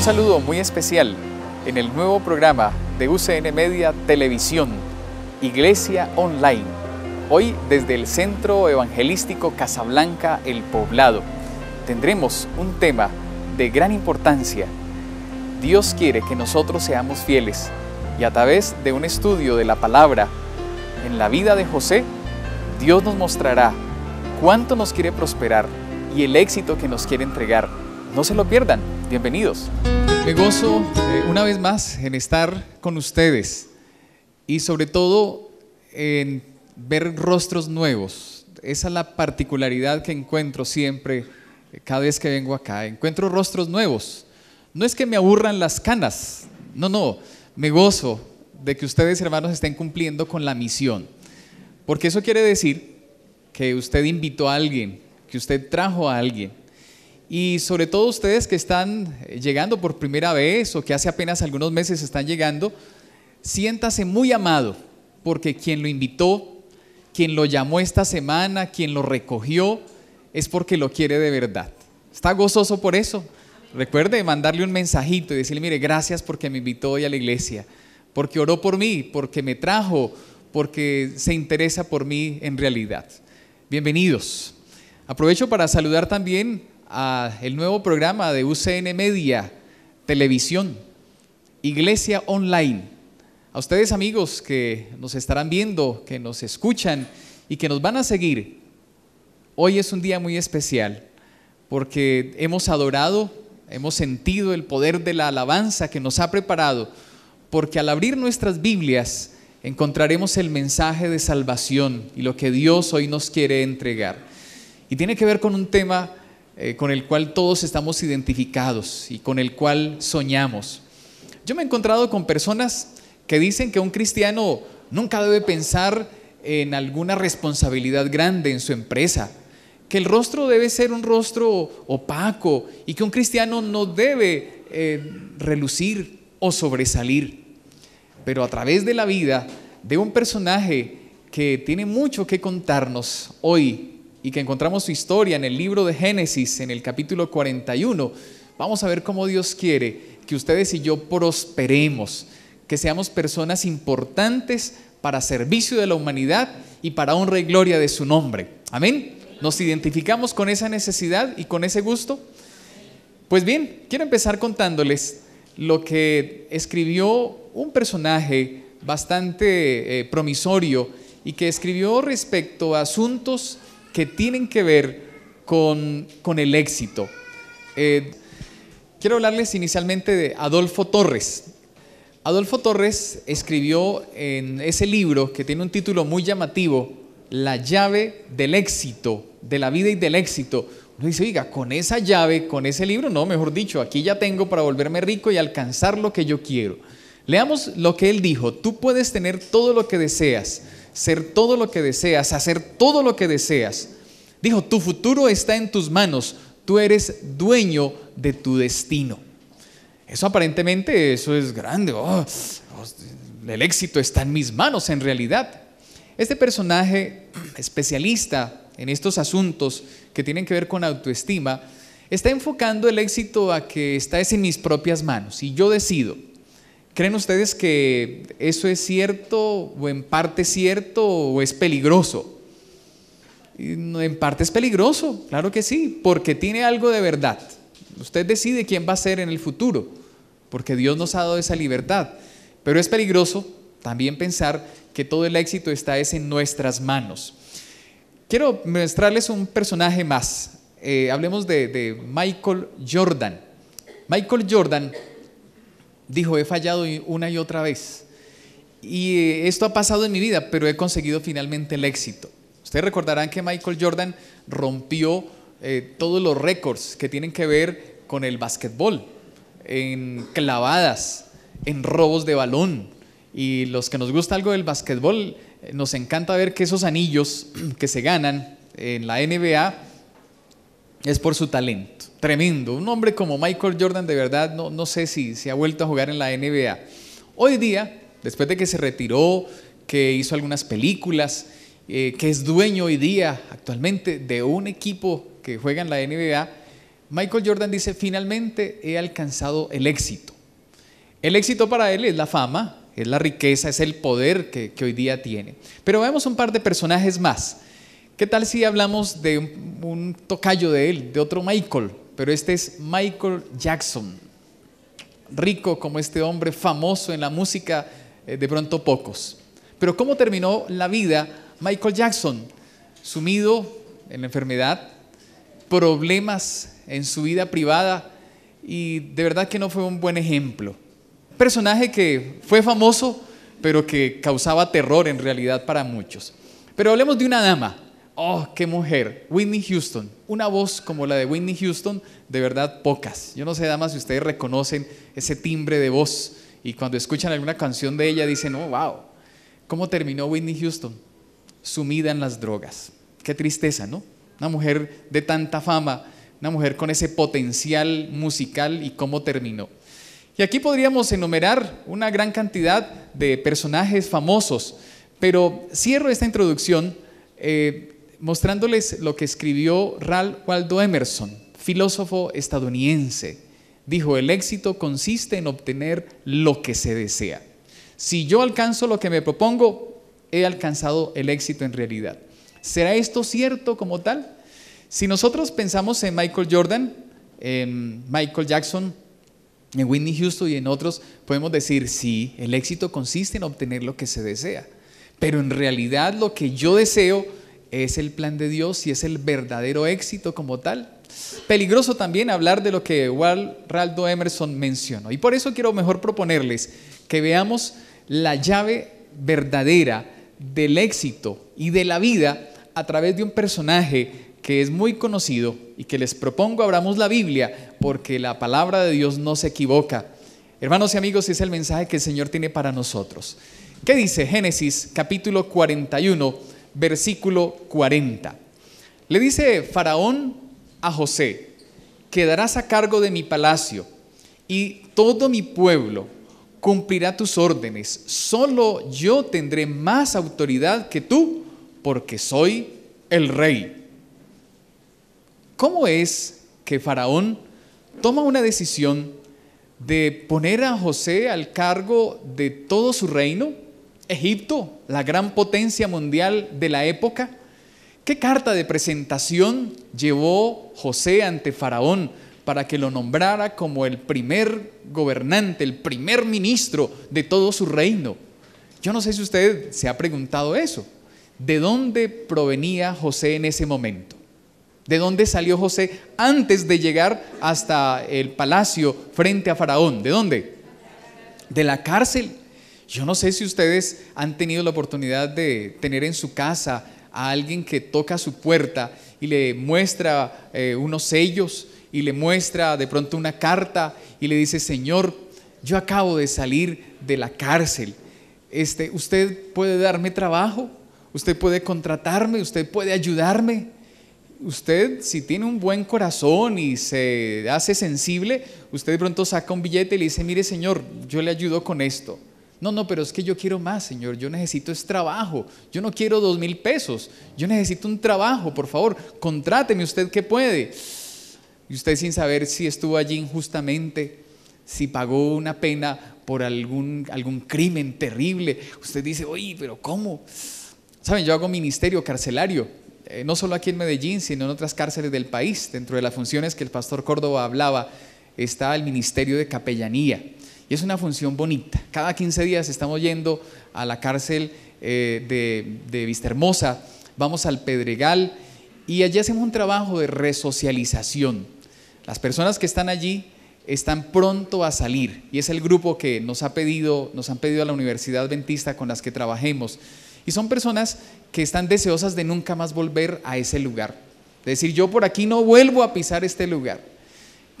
Un saludo muy especial en el nuevo programa de UCN Media Televisión, Iglesia Online. Hoy desde el Centro Evangelístico Casablanca El Poblado tendremos un tema de gran importancia. Dios quiere que nosotros seamos fieles y a través de un estudio de la palabra en la vida de José, Dios nos mostrará cuánto nos quiere prosperar y el éxito que nos quiere entregar. No se lo pierdan bienvenidos. Me gozo eh, una vez más en estar con ustedes y sobre todo en ver rostros nuevos. Esa es la particularidad que encuentro siempre eh, cada vez que vengo acá. Encuentro rostros nuevos. No es que me aburran las canas, no, no, me gozo de que ustedes hermanos estén cumpliendo con la misión. Porque eso quiere decir que usted invitó a alguien, que usted trajo a alguien y sobre todo ustedes que están eh, llegando por primera vez o que hace apenas algunos meses están llegando, siéntase muy amado, porque quien lo invitó, quien lo llamó esta semana, quien lo recogió, es porque lo quiere de verdad. ¿Está gozoso por eso? Recuerde mandarle un mensajito y decirle, mire, gracias porque me invitó hoy a la iglesia, porque oró por mí, porque me trajo, porque se interesa por mí en realidad. Bienvenidos. Aprovecho para saludar también a el nuevo programa de UCN Media Televisión, Iglesia Online. A ustedes amigos que nos estarán viendo, que nos escuchan y que nos van a seguir, hoy es un día muy especial porque hemos adorado, hemos sentido el poder de la alabanza que nos ha preparado, porque al abrir nuestras Biblias encontraremos el mensaje de salvación y lo que Dios hoy nos quiere entregar. Y tiene que ver con un tema eh, con el cual todos estamos identificados y con el cual soñamos. Yo me he encontrado con personas que dicen que un cristiano nunca debe pensar en alguna responsabilidad grande en su empresa, que el rostro debe ser un rostro opaco y que un cristiano no debe eh, relucir o sobresalir. Pero a través de la vida de un personaje que tiene mucho que contarnos hoy y que encontramos su historia en el libro de Génesis, en el capítulo 41, vamos a ver cómo Dios quiere que ustedes y yo prosperemos, que seamos personas importantes para servicio de la humanidad y para honra y gloria de su nombre. Amén. ¿Nos identificamos con esa necesidad y con ese gusto? Pues bien, quiero empezar contándoles lo que escribió un personaje bastante eh, promisorio y que escribió respecto a asuntos que tienen que ver con, con el éxito. Eh, quiero hablarles inicialmente de Adolfo Torres. Adolfo Torres escribió en ese libro que tiene un título muy llamativo, La llave del éxito, de la vida y del éxito. Uno dice, oiga, con esa llave, con ese libro, no, mejor dicho, aquí ya tengo para volverme rico y alcanzar lo que yo quiero. Leamos lo que él dijo, tú puedes tener todo lo que deseas ser todo lo que deseas, hacer todo lo que deseas. Dijo, tu futuro está en tus manos, tú eres dueño de tu destino. Eso aparentemente, eso es grande. Oh, el éxito está en mis manos en realidad. Este personaje especialista en estos asuntos que tienen que ver con autoestima, está enfocando el éxito a que está en mis propias manos y yo decido. ¿Creen ustedes que eso es cierto o en parte cierto o es peligroso? En parte es peligroso, claro que sí, porque tiene algo de verdad. Usted decide quién va a ser en el futuro, porque Dios nos ha dado esa libertad. Pero es peligroso también pensar que todo el éxito está en nuestras manos. Quiero mostrarles un personaje más. Eh, hablemos de, de Michael Jordan. Michael Jordan Dijo, he fallado una y otra vez. Y eh, esto ha pasado en mi vida, pero he conseguido finalmente el éxito. Ustedes recordarán que Michael Jordan rompió eh, todos los récords que tienen que ver con el básquetbol, en clavadas, en robos de balón. Y los que nos gusta algo del básquetbol, eh, nos encanta ver que esos anillos que se ganan en la NBA es por su talento. Tremendo. Un hombre como Michael Jordan de verdad no, no sé si se ha vuelto a jugar en la NBA. Hoy día, después de que se retiró, que hizo algunas películas, eh, que es dueño hoy día actualmente de un equipo que juega en la NBA, Michael Jordan dice, finalmente he alcanzado el éxito. El éxito para él es la fama, es la riqueza, es el poder que, que hoy día tiene. Pero veamos un par de personajes más ¿Qué tal si hablamos de un tocayo de él, de otro Michael? Pero este es Michael Jackson. Rico como este hombre, famoso en la música, eh, de pronto pocos. Pero ¿cómo terminó la vida Michael Jackson? Sumido en la enfermedad, problemas en su vida privada y de verdad que no fue un buen ejemplo. Personaje que fue famoso, pero que causaba terror en realidad para muchos. Pero hablemos de una dama, oh, qué mujer, Whitney Houston, una voz como la de Whitney Houston, de verdad pocas. Yo no sé, damas, si ustedes reconocen ese timbre de voz y cuando escuchan alguna canción de ella dicen, oh, wow, ¿cómo terminó Whitney Houston? Sumida en las drogas. Qué tristeza, ¿no? Una mujer de tanta fama, una mujer con ese potencial musical y cómo terminó. Y aquí podríamos enumerar una gran cantidad de personajes famosos, pero cierro esta introducción eh, mostrándoles lo que escribió Ralph Waldo Emerson, filósofo estadounidense. Dijo, el éxito consiste en obtener lo que se desea. Si yo alcanzo lo que me propongo, he alcanzado el éxito en realidad. ¿Será esto cierto como tal? Si nosotros pensamos en Michael Jordan, en Michael Jackson, en Whitney Houston y en otros, podemos decir, sí, el éxito consiste en obtener lo que se desea. Pero en realidad lo que yo deseo es el plan de Dios y es el verdadero éxito como tal. Peligroso también hablar de lo que Raldo Emerson mencionó. Y por eso quiero mejor proponerles que veamos la llave verdadera del éxito y de la vida a través de un personaje que es muy conocido y que les propongo abramos la Biblia porque la palabra de Dios no se equivoca. Hermanos y amigos, es el mensaje que el Señor tiene para nosotros. ¿Qué dice Génesis capítulo 41? versículo 40. Le dice Faraón a José, quedarás a cargo de mi palacio y todo mi pueblo cumplirá tus órdenes. Solo yo tendré más autoridad que tú porque soy el rey. ¿Cómo es que Faraón toma una decisión de poner a José al cargo de todo su reino? Egipto, la gran potencia mundial de la época. ¿Qué carta de presentación llevó José ante Faraón para que lo nombrara como el primer gobernante, el primer ministro de todo su reino? Yo no sé si usted se ha preguntado eso. ¿De dónde provenía José en ese momento? ¿De dónde salió José antes de llegar hasta el palacio frente a Faraón? ¿De dónde? De la cárcel. Yo no sé si ustedes han tenido la oportunidad de tener en su casa a alguien que toca su puerta y le muestra eh, unos sellos y le muestra de pronto una carta y le dice, Señor, yo acabo de salir de la cárcel. Este, usted puede darme trabajo, usted puede contratarme, usted puede ayudarme. Usted, si tiene un buen corazón y se hace sensible, usted de pronto saca un billete y le dice, mire Señor, yo le ayudo con esto. No, no, pero es que yo quiero más, Señor. Yo necesito es trabajo. Yo no quiero dos mil pesos. Yo necesito un trabajo, por favor. Contráteme usted que puede. Y usted sin saber si estuvo allí injustamente, si pagó una pena por algún, algún crimen terrible. Usted dice, oye, pero ¿cómo? Saben, yo hago ministerio carcelario, eh, no solo aquí en Medellín, sino en otras cárceles del país. Dentro de las funciones que el pastor Córdoba hablaba, está el ministerio de capellanía. Y es una función bonita. Cada 15 días estamos yendo a la cárcel eh, de, de Vistahermosa, vamos al Pedregal y allí hacemos un trabajo de resocialización. Las personas que están allí están pronto a salir y es el grupo que nos ha pedido, nos han pedido a la Universidad Adventista con las que trabajemos. Y son personas que están deseosas de nunca más volver a ese lugar. Es decir, yo por aquí no vuelvo a pisar este lugar.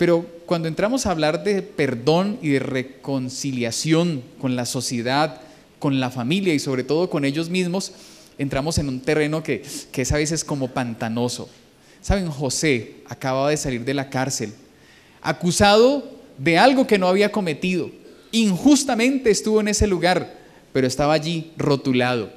Pero cuando entramos a hablar de perdón y de reconciliación con la sociedad, con la familia y sobre todo con ellos mismos, entramos en un terreno que, que es a veces como pantanoso. Saben, José acababa de salir de la cárcel, acusado de algo que no había cometido. Injustamente estuvo en ese lugar, pero estaba allí rotulado.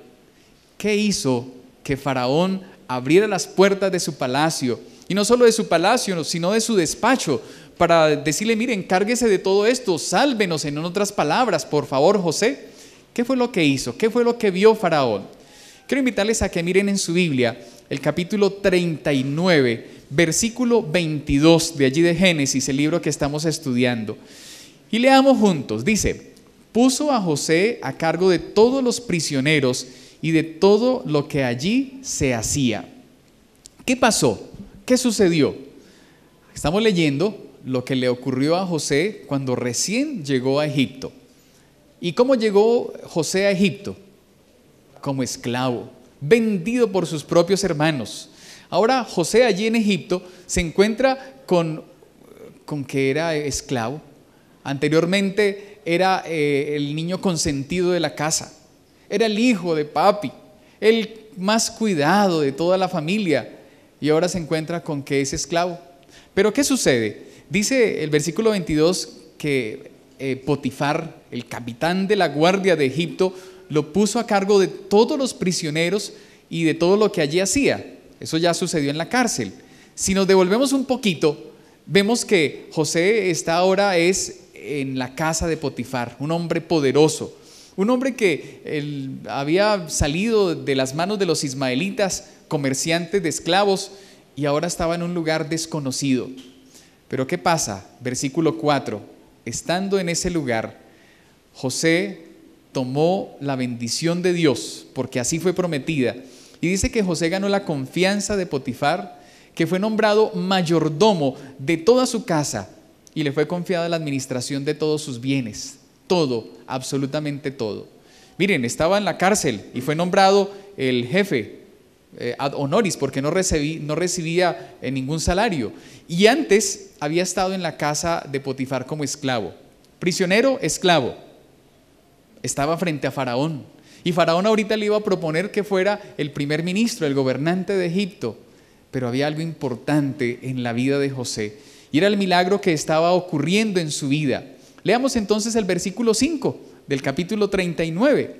¿Qué hizo que Faraón abriera las puertas de su palacio y no solo de su palacio, sino de su despacho, para decirle, miren, cárguese de todo esto, sálvenos en otras palabras, por favor, José. ¿Qué fue lo que hizo? ¿Qué fue lo que vio Faraón? Quiero invitarles a que miren en su Biblia el capítulo 39, versículo 22 de allí de Génesis, el libro que estamos estudiando. Y leamos juntos. Dice, puso a José a cargo de todos los prisioneros y de todo lo que allí se hacía. ¿Qué pasó? ¿Qué sucedió? Estamos leyendo lo que le ocurrió a José cuando recién llegó a Egipto. ¿Y cómo llegó José a Egipto? Como esclavo, vendido por sus propios hermanos. Ahora José allí en Egipto se encuentra con, con que era esclavo. Anteriormente era eh, el niño consentido de la casa. Era el hijo de papi, el más cuidado de toda la familia y ahora se encuentra con que es esclavo. Pero ¿qué sucede? Dice el versículo 22 que eh, Potifar, el capitán de la guardia de Egipto, lo puso a cargo de todos los prisioneros y de todo lo que allí hacía. Eso ya sucedió en la cárcel. Si nos devolvemos un poquito, vemos que José está ahora es en la casa de Potifar, un hombre poderoso, un hombre que había salido de las manos de los ismaelitas comerciante de esclavos y ahora estaba en un lugar desconocido. Pero ¿qué pasa? Versículo 4. Estando en ese lugar, José tomó la bendición de Dios, porque así fue prometida. Y dice que José ganó la confianza de Potifar, que fue nombrado mayordomo de toda su casa y le fue confiada la administración de todos sus bienes. Todo, absolutamente todo. Miren, estaba en la cárcel y fue nombrado el jefe eh, ad honoris, porque no, no recibía eh, ningún salario. Y antes había estado en la casa de Potifar como esclavo. Prisionero, esclavo. Estaba frente a Faraón. Y Faraón ahorita le iba a proponer que fuera el primer ministro, el gobernante de Egipto. Pero había algo importante en la vida de José. Y era el milagro que estaba ocurriendo en su vida. Leamos entonces el versículo 5 del capítulo 39.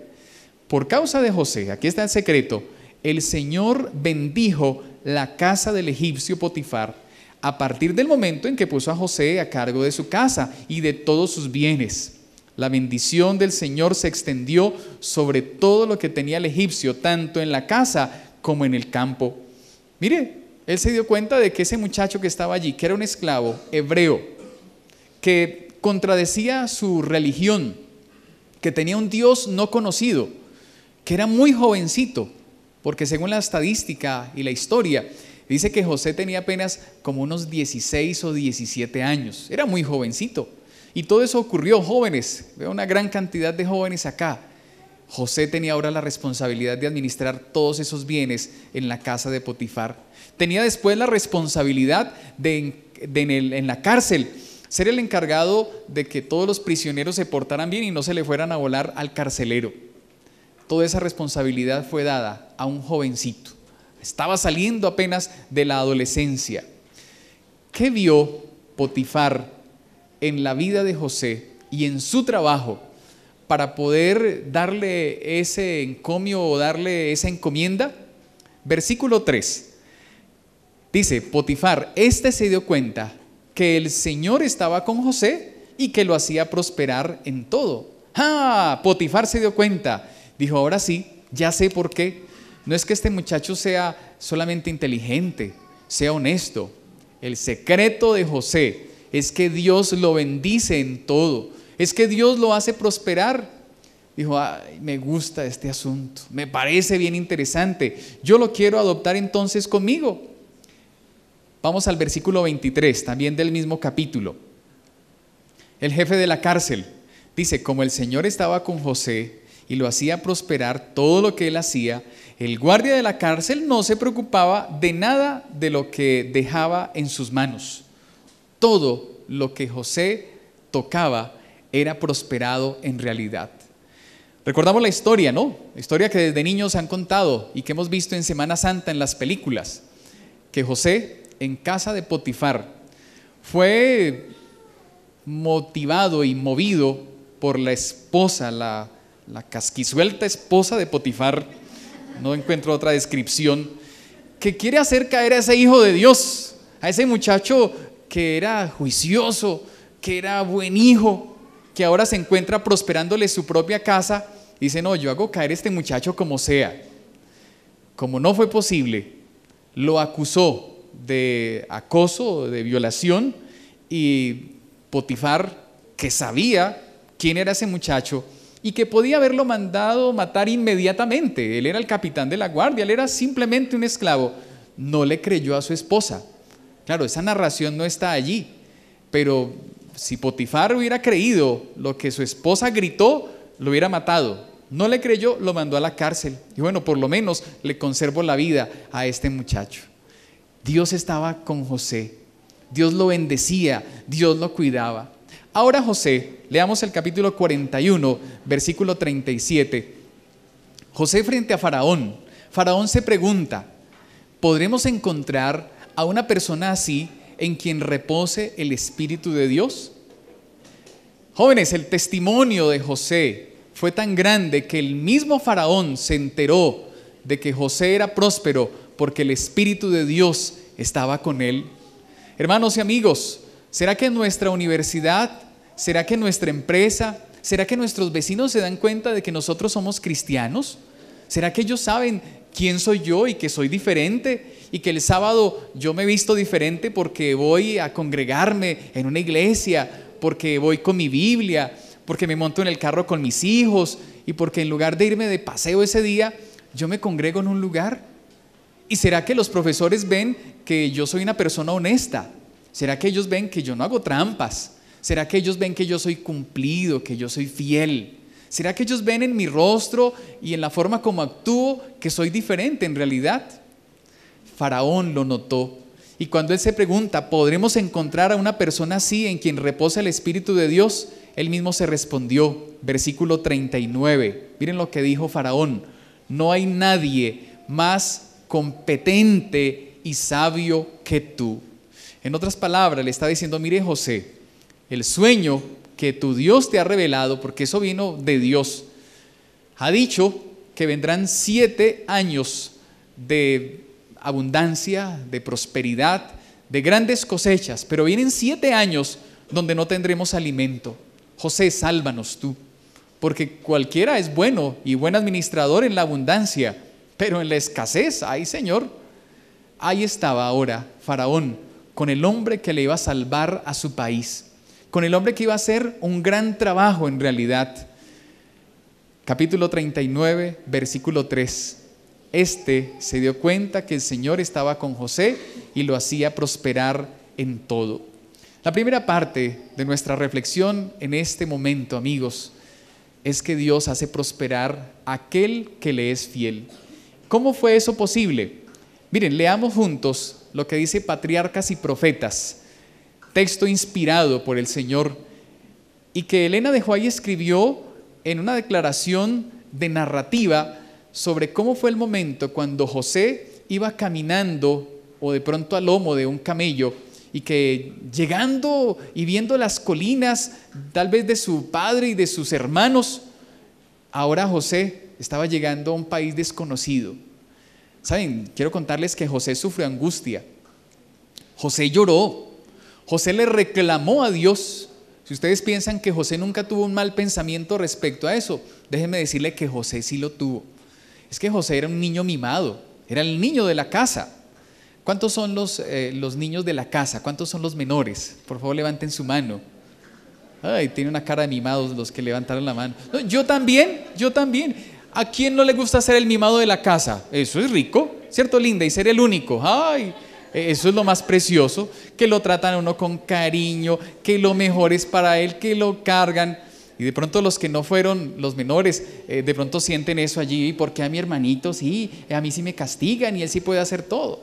Por causa de José, aquí está en secreto, el Señor bendijo la casa del egipcio Potifar a partir del momento en que puso a José a cargo de su casa y de todos sus bienes. La bendición del Señor se extendió sobre todo lo que tenía el egipcio, tanto en la casa como en el campo. Mire, él se dio cuenta de que ese muchacho que estaba allí, que era un esclavo hebreo, que contradecía su religión, que tenía un Dios no conocido, que era muy jovencito, porque según la estadística y la historia, dice que José tenía apenas como unos 16 o 17 años. Era muy jovencito. Y todo eso ocurrió, jóvenes. Veo una gran cantidad de jóvenes acá. José tenía ahora la responsabilidad de administrar todos esos bienes en la casa de Potifar. Tenía después la responsabilidad de, en, en la cárcel ser el encargado de que todos los prisioneros se portaran bien y no se le fueran a volar al carcelero toda esa responsabilidad fue dada a un jovencito. Estaba saliendo apenas de la adolescencia. ¿Qué vio Potifar en la vida de José y en su trabajo para poder darle ese encomio o darle esa encomienda? Versículo 3. Dice, Potifar, este se dio cuenta que el Señor estaba con José y que lo hacía prosperar en todo. ¡Ah! Potifar se dio cuenta dijo, ahora sí, ya sé por qué. No es que este muchacho sea solamente inteligente, sea honesto. El secreto de José es que Dios lo bendice en todo. Es que Dios lo hace prosperar. Dijo, Ay, me gusta este asunto, me parece bien interesante. Yo lo quiero adoptar entonces conmigo. Vamos al versículo 23, también del mismo capítulo. El jefe de la cárcel dice, como el Señor estaba con José, y lo hacía prosperar todo lo que él hacía, el guardia de la cárcel no se preocupaba de nada de lo que dejaba en sus manos. Todo lo que José tocaba era prosperado en realidad. Recordamos la historia, ¿no? historia que desde niños han contado y que hemos visto en Semana Santa en las películas, que José en casa de Potifar fue motivado y movido por la esposa, la la casquisuelta esposa de Potifar, no encuentro otra descripción, que quiere hacer caer a ese hijo de Dios, a ese muchacho que era juicioso, que era buen hijo, que ahora se encuentra prosperándole su propia casa, dice, no, yo hago caer a este muchacho como sea. Como no fue posible, lo acusó de acoso, de violación, y Potifar, que sabía quién era ese muchacho, y que podía haberlo mandado matar inmediatamente. Él era el capitán de la guardia, él era simplemente un esclavo. No le creyó a su esposa. Claro, esa narración no está allí, pero si Potifar hubiera creído lo que su esposa gritó, lo hubiera matado. No le creyó, lo mandó a la cárcel. Y bueno, por lo menos le conservo la vida a este muchacho. Dios estaba con José. Dios lo bendecía, Dios lo cuidaba. Ahora José, leamos el capítulo 41, versículo 37. José frente a Faraón. Faraón se pregunta, ¿podremos encontrar a una persona así en quien repose el Espíritu de Dios? Jóvenes, el testimonio de José fue tan grande que el mismo Faraón se enteró de que José era próspero porque el Espíritu de Dios estaba con él. Hermanos y amigos, ¿será que en nuestra universidad ¿Será que nuestra empresa, será que nuestros vecinos se dan cuenta de que nosotros somos cristianos? ¿Será que ellos saben quién soy yo y que soy diferente? Y que el sábado yo me visto diferente porque voy a congregarme en una iglesia, porque voy con mi Biblia, porque me monto en el carro con mis hijos y porque en lugar de irme de paseo ese día, yo me congrego en un lugar. ¿Y será que los profesores ven que yo soy una persona honesta? ¿Será que ellos ven que yo no hago trampas? ¿Será que ellos ven que yo soy cumplido, que yo soy fiel? ¿Será que ellos ven en mi rostro y en la forma como actúo que soy diferente en realidad? Faraón lo notó. Y cuando él se pregunta, ¿podremos encontrar a una persona así en quien reposa el Espíritu de Dios? Él mismo se respondió, versículo 39. Miren lo que dijo Faraón, no hay nadie más competente y sabio que tú. En otras palabras, le está diciendo, mire José, el sueño que tu Dios te ha revelado, porque eso vino de Dios, ha dicho que vendrán siete años de abundancia, de prosperidad, de grandes cosechas, pero vienen siete años donde no tendremos alimento. José, sálvanos tú, porque cualquiera es bueno y buen administrador en la abundancia, pero en la escasez, ay Señor, ahí estaba ahora Faraón con el hombre que le iba a salvar a su país con el hombre que iba a hacer un gran trabajo en realidad. Capítulo 39, versículo 3. Este se dio cuenta que el Señor estaba con José y lo hacía prosperar en todo. La primera parte de nuestra reflexión en este momento, amigos, es que Dios hace prosperar a aquel que le es fiel. ¿Cómo fue eso posible? Miren, leamos juntos lo que dice patriarcas y profetas texto inspirado por el Señor y que Elena de joy escribió en una declaración de narrativa sobre cómo fue el momento cuando José iba caminando o de pronto al lomo de un camello y que llegando y viendo las colinas, tal vez de su padre y de sus hermanos, ahora José estaba llegando a un país desconocido. Saben, quiero contarles que José sufrió angustia. José lloró. José le reclamó a Dios. Si ustedes piensan que José nunca tuvo un mal pensamiento respecto a eso, déjenme decirle que José sí lo tuvo. Es que José era un niño mimado, era el niño de la casa. ¿Cuántos son los, eh, los niños de la casa? ¿Cuántos son los menores? Por favor, levanten su mano. Ay, tiene una cara de mimados los que levantaron la mano. yo también, yo también. ¿A quién no le gusta ser el mimado de la casa? Eso es rico, ¿cierto, Linda? Y ser el único. Ay, eso es lo más precioso, que lo tratan a uno con cariño, que lo mejor es para él, que lo cargan. Y de pronto los que no fueron los menores, eh, de pronto sienten eso allí, ¿y porque a mi hermanito sí, a mí sí me castigan y él sí puede hacer todo.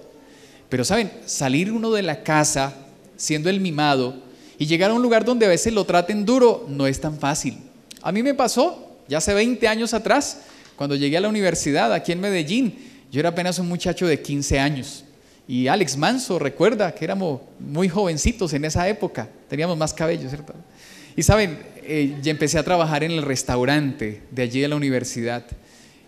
Pero saben, salir uno de la casa siendo el mimado y llegar a un lugar donde a veces lo traten duro no es tan fácil. A mí me pasó, ya hace 20 años atrás, cuando llegué a la universidad aquí en Medellín, yo era apenas un muchacho de 15 años y Alex Manso, recuerda que éramos muy jovencitos en esa época, teníamos más cabello, ¿cierto? Y saben, eh, empecé a trabajar en el restaurante de allí de la universidad.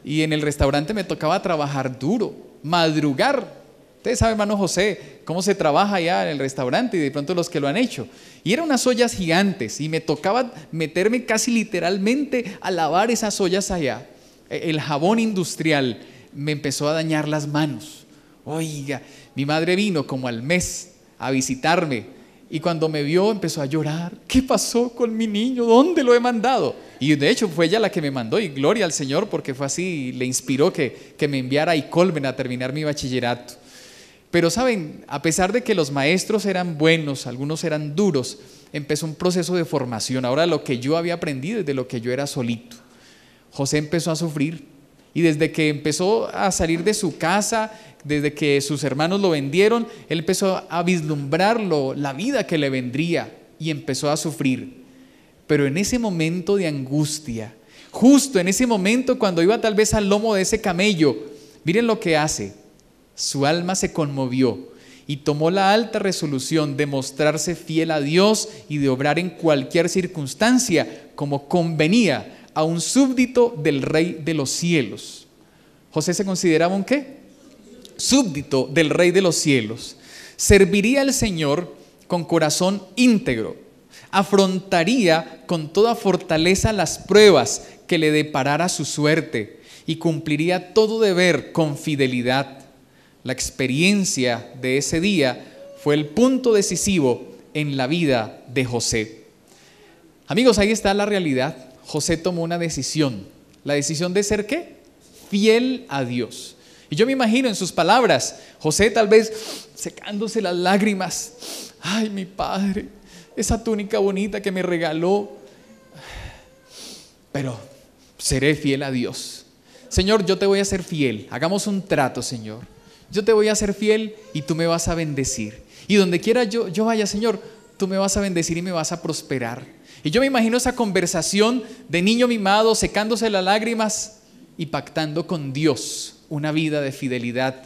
Y en el restaurante me tocaba trabajar duro, madrugar. Ustedes saben, hermano José, cómo se trabaja allá en el restaurante y de pronto los que lo han hecho. Y eran unas ollas gigantes y me tocaba meterme casi literalmente a lavar esas ollas allá. E, el jabón industrial me empezó a dañar las manos. Oiga, mi madre vino como al mes a visitarme y cuando me vio empezó a llorar. ¿Qué pasó con mi niño? ¿Dónde lo he mandado? Y de hecho fue ella la que me mandó y gloria al Señor porque fue así, le inspiró que, me enviara a Icolmen a terminar mi bachillerato. Pero saben, a pesar de que los maestros eran buenos, algunos eran duros, empezó un proceso de formación. Ahora lo que yo había aprendido es de lo que yo era solito. José empezó a sufrir y desde que empezó a salir de su casa desde que sus hermanos lo vendieron, él empezó a vislumbrarlo, la vida que le vendría y empezó a sufrir. Pero en ese momento de angustia, justo en ese momento cuando iba tal vez al lomo de ese camello, miren lo que hace. Su alma se conmovió y tomó la alta resolución de mostrarse fiel a Dios y de obrar en cualquier circunstancia como convenía a un súbdito del Rey de los cielos. José se consideraba un qué? súbdito del Rey de los cielos, serviría al Señor con corazón íntegro, afrontaría con toda fortaleza las pruebas que le deparara su suerte y cumpliría todo deber con fidelidad. La experiencia de ese día fue el punto decisivo en la vida de José. Amigos, ahí está la realidad. José tomó una decisión. La decisión de ser qué? Fiel a Dios. Y yo me imagino en sus palabras, José tal vez secándose las lágrimas. Ay, mi padre, esa túnica bonita que me regaló. Pero seré fiel a Dios. Señor, yo te voy a ser fiel. Hagamos un trato, Señor. Yo te voy a ser fiel y tú me vas a bendecir. Y donde quiera yo, yo vaya, Señor, tú me vas a bendecir y me vas a prosperar. Y yo me imagino esa conversación de niño mimado secándose las lágrimas y pactando con Dios una vida de fidelidad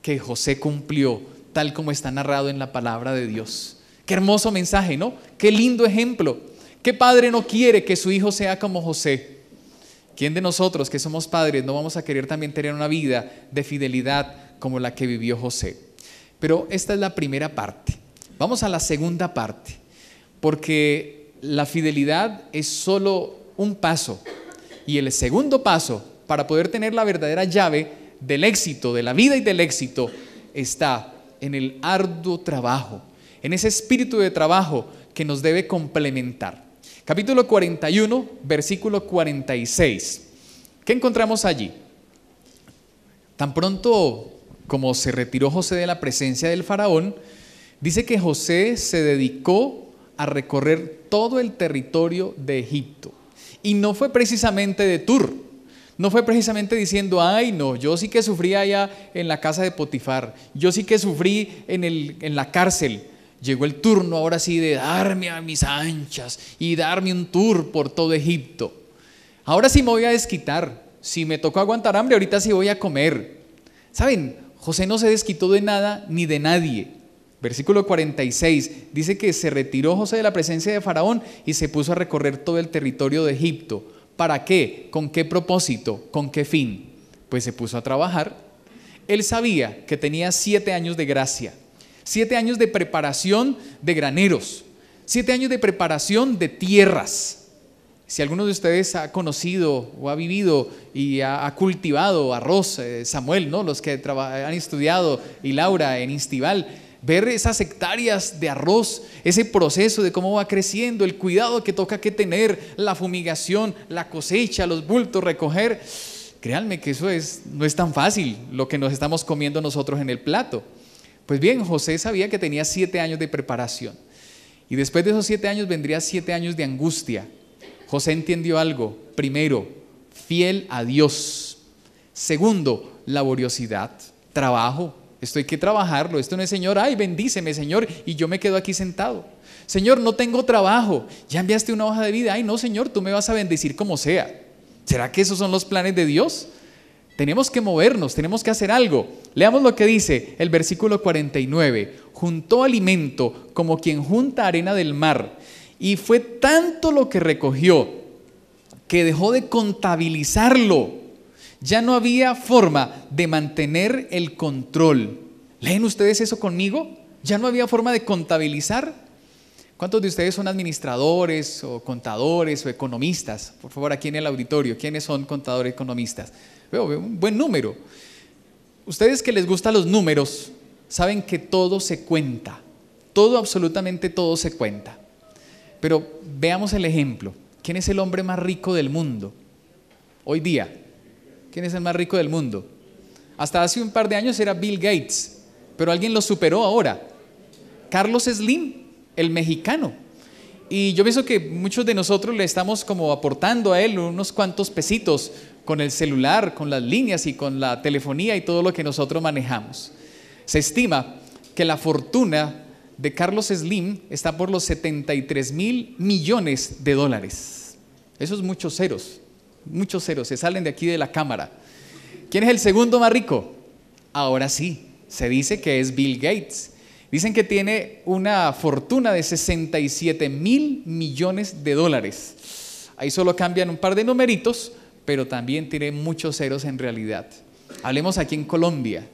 que José cumplió, tal como está narrado en la palabra de Dios. Qué hermoso mensaje, ¿no? Qué lindo ejemplo. ¿Qué padre no quiere que su hijo sea como José? ¿Quién de nosotros que somos padres no vamos a querer también tener una vida de fidelidad como la que vivió José? Pero esta es la primera parte. Vamos a la segunda parte, porque la fidelidad es solo un paso y el segundo paso para poder tener la verdadera llave del éxito, de la vida y del éxito, está en el arduo trabajo, en ese espíritu de trabajo que nos debe complementar. Capítulo 41, versículo 46. ¿Qué encontramos allí? Tan pronto como se retiró José de la presencia del faraón, dice que José se dedicó a recorrer todo el territorio de Egipto. Y no fue precisamente de Tur, no fue precisamente diciendo, ay no, yo sí que sufrí allá en la casa de Potifar, yo sí que sufrí en, en la cárcel. Llegó el turno ahora sí de darme a mis anchas y darme un tour por todo Egipto. Ahora sí me voy a desquitar. Si me tocó aguantar hambre, ahorita sí voy a comer. ¿Saben? José no se desquitó de nada ni de nadie. Versículo 46 dice que se retiró José de la presencia de Faraón y se puso a recorrer todo el territorio de Egipto. ¿Para qué? ¿Con qué propósito? ¿Con qué fin? Pues se puso a trabajar. Él sabía que tenía siete años de gracia, siete años de preparación de graneros, siete años de preparación de tierras. Si alguno de ustedes ha conocido o ha vivido y ha, cultivado arroz, eh, Samuel, ¿no? los que han estudiado, y Laura en Instival, ver esas hectáreas de arroz, ese proceso de cómo va creciendo, el cuidado que toca que tener, la fumigación, la cosecha, los bultos, recoger. Créanme que eso es, no es tan fácil lo que nos estamos comiendo nosotros en el plato. Pues bien, José sabía que tenía siete años de preparación. Y después de esos siete años vendría siete años de angustia. José entendió algo. Primero, fiel a Dios. Segundo, laboriosidad, trabajo, esto hay que trabajarlo. Esto no es, Señor, ay, bendíceme, Señor, y yo me quedo aquí sentado. Señor, no tengo trabajo. Ya enviaste una hoja de vida. Ay, no, Señor, tú me vas a bendecir como sea. ¿Será que esos son los planes de Dios? Tenemos que movernos, tenemos que hacer algo. Leamos lo que dice el versículo 49. Juntó alimento como quien junta arena del mar. Y fue tanto lo que recogió que dejó de contabilizarlo ya no había forma de mantener el control. ¿Leen ustedes eso conmigo? Ya no había forma de contabilizar. ¿Cuántos de ustedes son administradores o contadores o economistas? Por favor, aquí en el auditorio, ¿quiénes son contadores economistas? Veo un buen número. Ustedes que les gustan los números, saben que todo se cuenta. Todo, absolutamente todo se cuenta. Pero veamos el ejemplo. ¿Quién es el hombre más rico del mundo? Hoy día, ¿Quién es el más rico del mundo? Hasta hace un par de años era Bill Gates, pero alguien lo superó ahora. Carlos Slim, el mexicano. Y yo pienso que muchos de nosotros le estamos como aportando a él unos cuantos pesitos con el celular, con las líneas y con la telefonía y todo lo que nosotros manejamos. Se estima que la fortuna de Carlos Slim está por los 73 mil millones de dólares. Eso es muchos ceros muchos ceros, se salen de aquí de la cámara. ¿Quién es el segundo más rico? Ahora sí, se dice que es Bill Gates. Dicen que tiene una fortuna de 67 mil millones de dólares. Ahí solo cambian un par de numeritos, pero también tiene muchos ceros en realidad. Hablemos aquí en Colombia.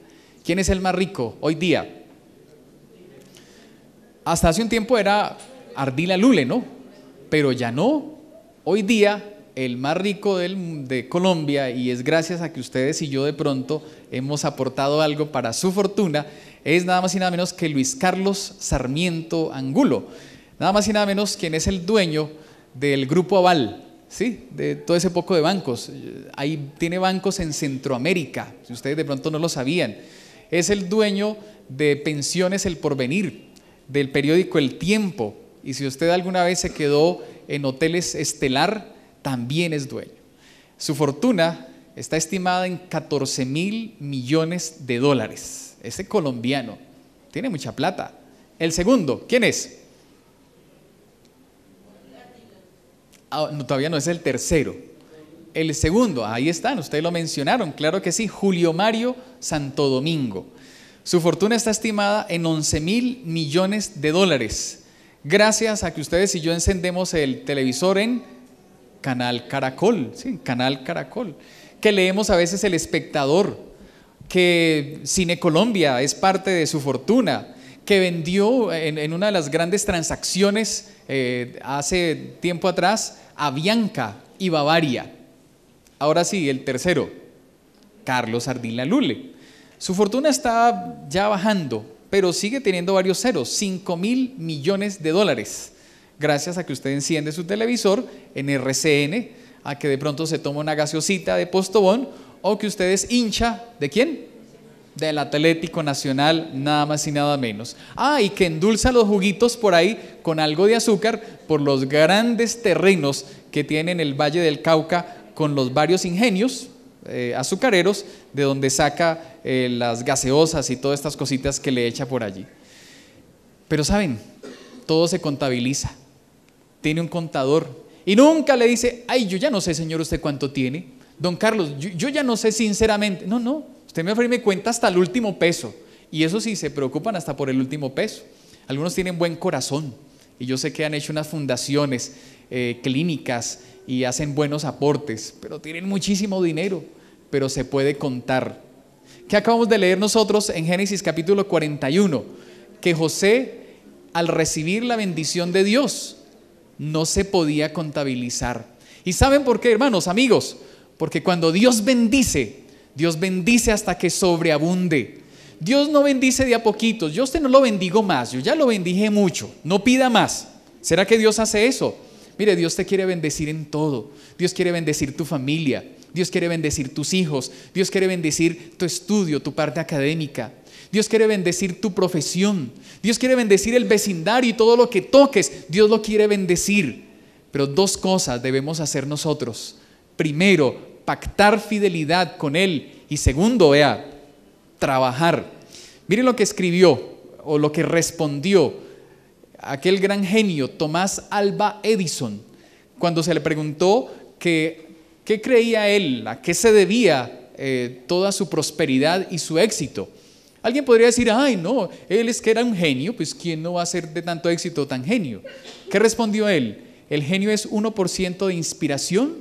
¿Quién es el más rico hoy día? Hasta hace un tiempo era Ardila Lule, ¿no? Pero ya no. Hoy día el más rico de Colombia y es gracias a que ustedes y yo de pronto hemos aportado algo para su fortuna, es nada más y nada menos que Luis Carlos Sarmiento Angulo, nada más y nada menos quien es el dueño del grupo Aval, ¿sí? de todo ese poco de bancos. Ahí tiene bancos en Centroamérica, si ustedes de pronto no lo sabían. Es el dueño de Pensiones El Porvenir, del periódico El Tiempo. Y si usted alguna vez se quedó en hoteles estelar, también es dueño. Su fortuna está estimada en 14 mil millones de dólares. Ese colombiano tiene mucha plata. El segundo, ¿quién es? Ah, todavía no es el tercero. El segundo, ahí están, ustedes lo mencionaron, claro que sí, Julio Mario Santo Domingo. Su fortuna está estimada en 11 mil millones de dólares, gracias a que ustedes y yo encendemos el televisor en Canal Caracol, sí, Canal Caracol, que leemos a veces El Espectador, que Cine Colombia es parte de su fortuna, que vendió en, una de las grandes transacciones eh, hace tiempo atrás a Bianca y Bavaria. Ahora sí, el tercero, Carlos Ardila Lule. Su fortuna está ya bajando, pero sigue teniendo varios ceros, 5 mil millones de dólares gracias a que usted enciende su televisor en RCN, a que de pronto se toma una gaseosita de postobón o que usted es hincha de quién? Del Atlético Nacional, nada más y nada menos. Ah, y que endulza los juguitos por ahí con algo de azúcar por los grandes terrenos que tiene en el Valle del Cauca con los varios ingenios eh, azucareros de donde saca eh, las gaseosas y todas estas cositas que le echa por allí. Pero saben, todo se contabiliza tiene un contador y nunca le dice, ay, yo ya no sé, señor, usted cuánto tiene. Don Carlos, yo, ya no sé sinceramente. No, no, usted me ofrece cuenta hasta el último peso. Y eso sí, se preocupan hasta por el último peso. Algunos tienen buen corazón y yo sé que han hecho unas fundaciones, eh, clínicas y hacen buenos aportes, pero tienen muchísimo dinero, pero se puede contar. ¿Qué acabamos de leer nosotros en Génesis capítulo 41? Que José, al recibir la bendición de Dios, no se podía contabilizar. ¿Y saben por qué, hermanos, amigos? Porque cuando Dios bendice, Dios bendice hasta que sobreabunde. Dios no bendice de a poquitos. Yo a usted no lo bendigo más. Yo ya lo bendije mucho. No pida más. ¿Será que Dios hace eso? Mire, Dios te quiere bendecir en todo. Dios quiere bendecir tu familia. Dios quiere bendecir tus hijos. Dios quiere bendecir tu estudio, tu parte académica. Dios quiere bendecir tu profesión. Dios quiere bendecir el vecindario y todo lo que toques. Dios lo quiere bendecir. Pero dos cosas debemos hacer nosotros. Primero, pactar fidelidad con Él. Y segundo, vea, trabajar. Miren lo que escribió o lo que respondió aquel gran genio Tomás Alba Edison cuando se le preguntó qué creía él, a qué se debía eh, toda su prosperidad y su éxito. Alguien podría decir, ay, no, él es que era un genio, pues ¿quién no va a ser de tanto éxito tan genio? ¿Qué respondió él? El genio es 1% de inspiración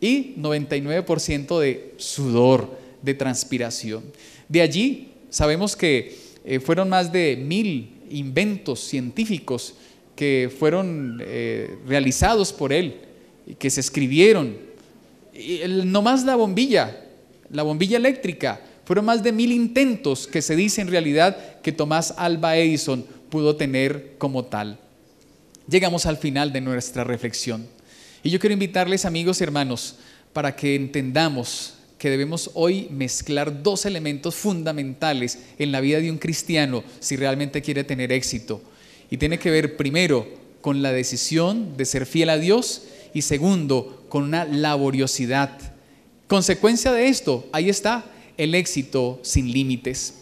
y 99% de sudor, de transpiración. De allí sabemos que eh, fueron más de mil inventos científicos que fueron eh, realizados por él, que se escribieron. No más la bombilla, la bombilla eléctrica, fueron más de mil intentos que se dice en realidad que Tomás Alba Edison pudo tener como tal. Llegamos al final de nuestra reflexión. Y yo quiero invitarles, amigos y hermanos, para que entendamos que debemos hoy mezclar dos elementos fundamentales en la vida de un cristiano si realmente quiere tener éxito. Y tiene que ver primero con la decisión de ser fiel a Dios y segundo con una laboriosidad. Consecuencia de esto, ahí está, el éxito sin límites.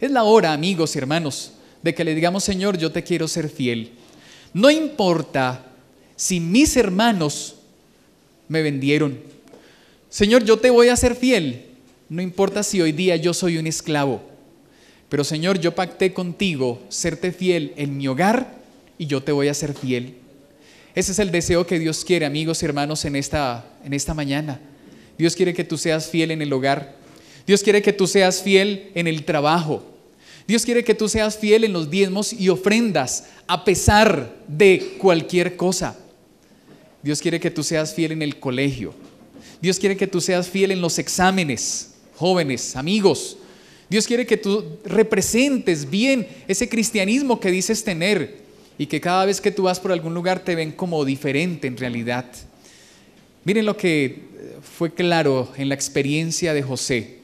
Es la hora, amigos y hermanos, de que le digamos, Señor, yo te quiero ser fiel. No importa si mis hermanos me vendieron. Señor, yo te voy a ser fiel. No importa si hoy día yo soy un esclavo. Pero Señor, yo pacté contigo serte fiel en mi hogar y yo te voy a ser fiel. Ese es el deseo que Dios quiere, amigos y hermanos, en esta, en esta mañana. Dios quiere que tú seas fiel en el hogar. Dios quiere que tú seas fiel en el trabajo. Dios quiere que tú seas fiel en los diezmos y ofrendas a pesar de cualquier cosa. Dios quiere que tú seas fiel en el colegio. Dios quiere que tú seas fiel en los exámenes, jóvenes, amigos. Dios quiere que tú representes bien ese cristianismo que dices tener y que cada vez que tú vas por algún lugar te ven como diferente en realidad. Miren lo que eh, fue claro en la experiencia de José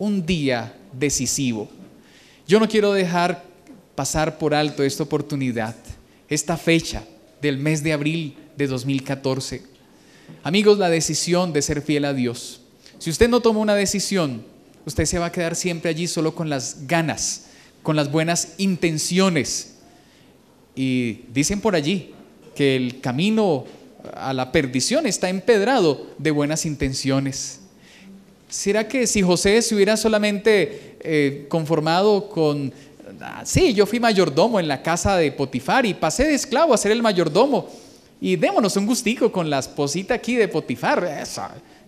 un día decisivo. Yo no quiero dejar pasar por alto esta oportunidad, esta fecha del mes de abril de 2014. Amigos, la decisión de ser fiel a Dios. Si usted no toma una decisión, usted se va a quedar siempre allí solo con las ganas, con las buenas intenciones. Y dicen por allí que el camino a la perdición está empedrado de buenas intenciones. ¿Será que si José se hubiera solamente eh, conformado con, ah, sí, yo fui mayordomo en la casa de Potifar y pasé de esclavo a ser el mayordomo y démonos un gustico con la esposita aquí de Potifar,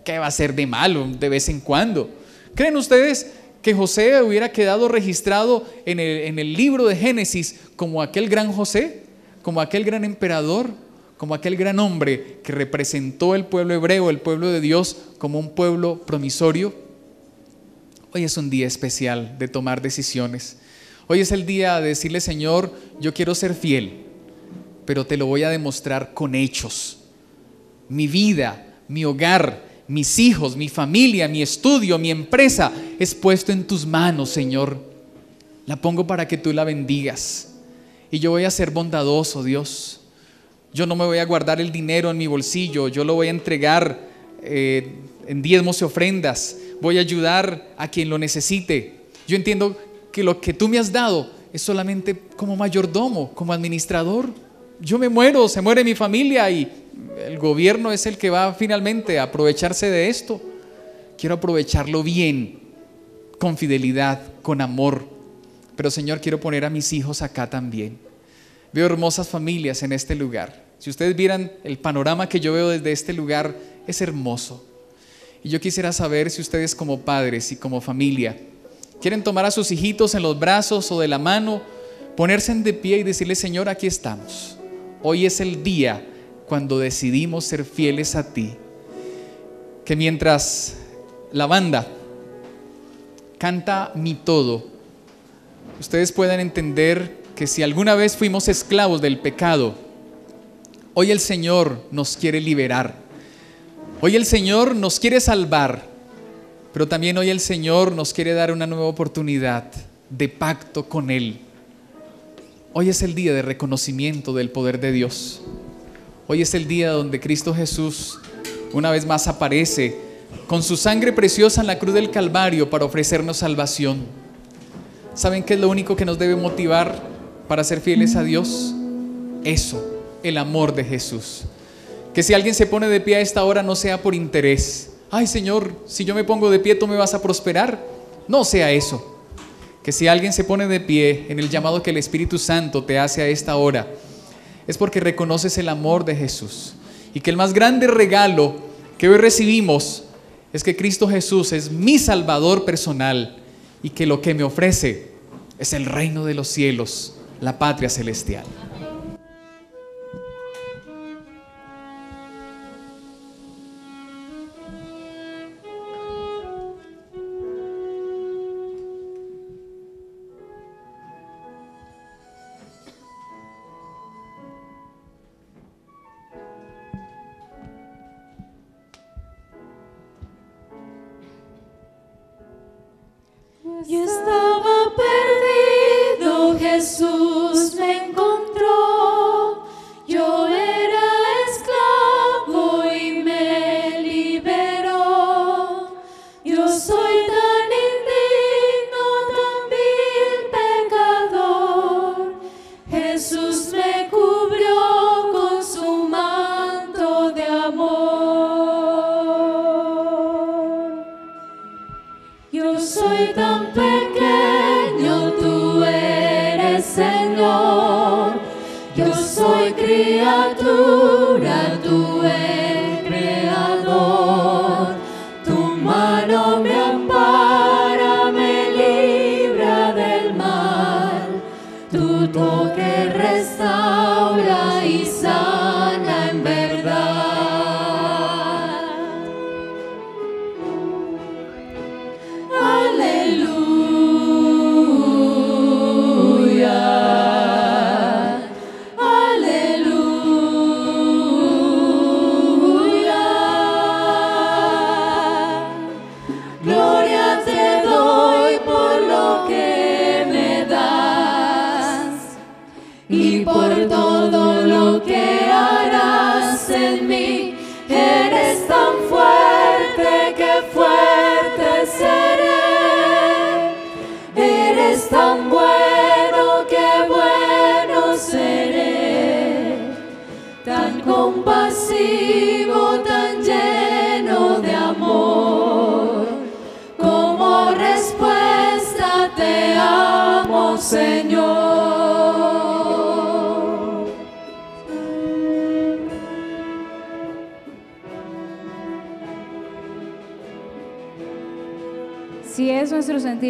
¿qué va a ser de malo de vez en cuando? ¿Creen ustedes que José hubiera quedado registrado en el libro de Génesis como aquel gran José, como aquel gran emperador? como aquel gran hombre que representó el pueblo hebreo, el pueblo de Dios, como un pueblo promisorio. Hoy es un día especial de tomar decisiones. Hoy es el día de decirle, Señor, yo quiero ser fiel, pero te lo voy a demostrar con hechos. Mi vida, mi hogar, mis hijos, mi familia, mi estudio, mi empresa es puesto en tus manos, Señor. La pongo para que tú la bendigas. Y yo voy a ser bondadoso, Dios. Yo no me voy a guardar el dinero en mi bolsillo, yo lo voy a entregar eh, en diezmos y ofrendas, voy a ayudar a quien lo necesite. Yo entiendo que lo que tú me has dado es solamente como mayordomo, como administrador. Yo me muero, se muere mi familia y el gobierno es el que va finalmente a aprovecharse de esto. Quiero aprovecharlo bien, con fidelidad, con amor. Pero Señor, quiero poner a mis hijos acá también. Veo hermosas familias en este lugar. Si ustedes vieran el panorama que yo veo desde este lugar, es hermoso. Y yo quisiera saber si ustedes como padres y como familia quieren tomar a sus hijitos en los brazos o de la mano, ponerse de pie y decirle, Señor, aquí estamos. Hoy es el día cuando decidimos ser fieles a ti. Que mientras la banda canta mi todo, ustedes puedan entender si alguna vez fuimos esclavos del pecado, hoy el Señor nos quiere liberar. Hoy el Señor nos quiere salvar, pero también hoy el Señor nos quiere dar una nueva oportunidad de pacto con Él. Hoy es el día de reconocimiento del poder de Dios. Hoy es el día donde Cristo Jesús una vez más aparece con su sangre preciosa en la cruz del Calvario para ofrecernos salvación. ¿Saben qué es lo único que nos debe motivar? para ser fieles a Dios? Eso, el amor de Jesús. Que si alguien se pone de pie a esta hora no sea por interés. Ay Señor, si yo me pongo de pie, tú me vas a prosperar. No sea eso. Que si alguien se pone de pie en el llamado que el Espíritu Santo te hace a esta hora, es porque reconoces el amor de Jesús. Y que el más grande regalo que hoy recibimos es que Cristo Jesús es mi Salvador personal y que lo que me ofrece es el reino de los cielos la patria celestial.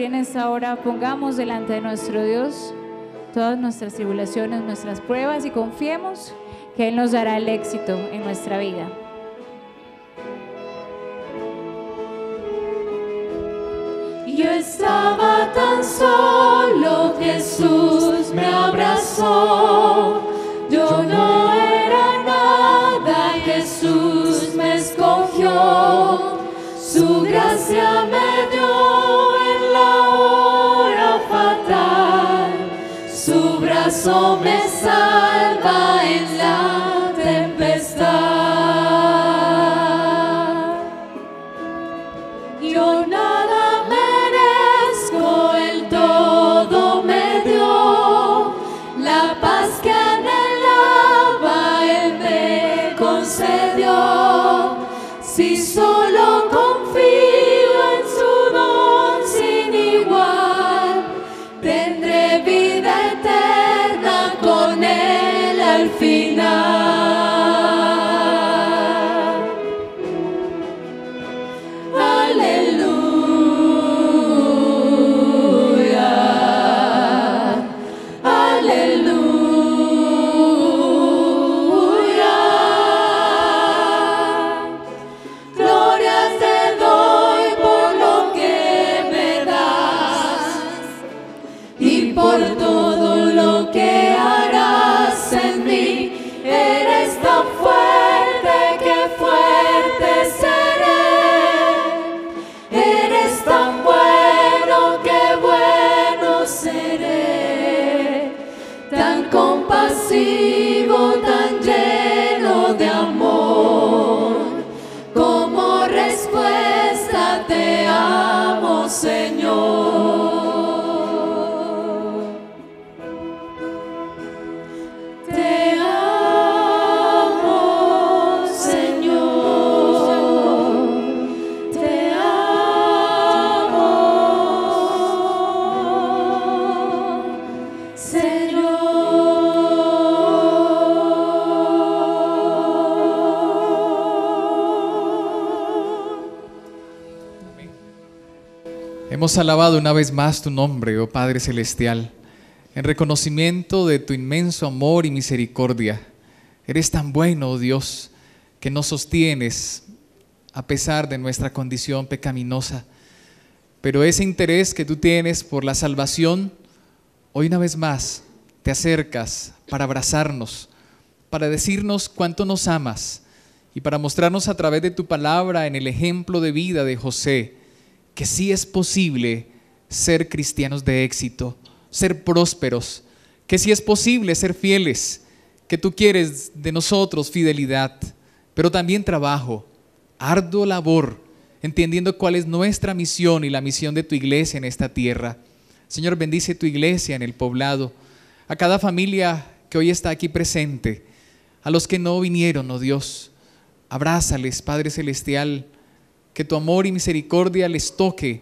en esta hora, pongamos delante de nuestro Dios todas nuestras tribulaciones, nuestras pruebas y confiemos que Él nos dará el éxito en nuestra vida. Yo estaba tan solo, Jesús me abrazó. Yo no era nada, Jesús me escogió. Su gracia me dio. corazón me salva en la be alabado una vez más tu nombre, oh Padre Celestial, en reconocimiento de tu inmenso amor y misericordia. Eres tan bueno, oh Dios, que nos sostienes a pesar de nuestra condición pecaminosa. Pero ese interés que tú tienes por la salvación, hoy una vez más te acercas para abrazarnos, para decirnos cuánto nos amas y para mostrarnos a través de tu palabra en el ejemplo de vida de José que sí es posible ser cristianos de éxito, ser prósperos, que sí es posible ser fieles, que tú quieres de nosotros fidelidad, pero también trabajo, arduo labor, entendiendo cuál es nuestra misión y la misión de tu iglesia en esta tierra. Señor, bendice tu iglesia en el poblado, a cada familia que hoy está aquí presente, a los que no vinieron, oh Dios, abrázales, Padre Celestial, que tu amor y misericordia les toque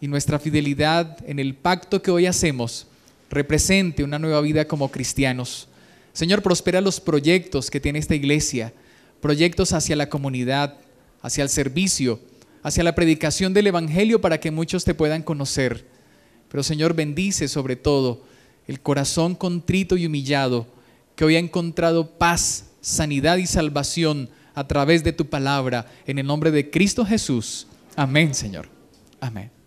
y nuestra fidelidad en el pacto que hoy hacemos represente una nueva vida como cristianos. Señor, prospera los proyectos que tiene esta iglesia, proyectos hacia la comunidad, hacia el servicio, hacia la predicación del Evangelio para que muchos te puedan conocer. Pero Señor, bendice sobre todo el corazón contrito y humillado que hoy ha encontrado paz, sanidad y salvación a través de tu palabra. En el nombre de Cristo Jesús. Amén, Señor. Amén.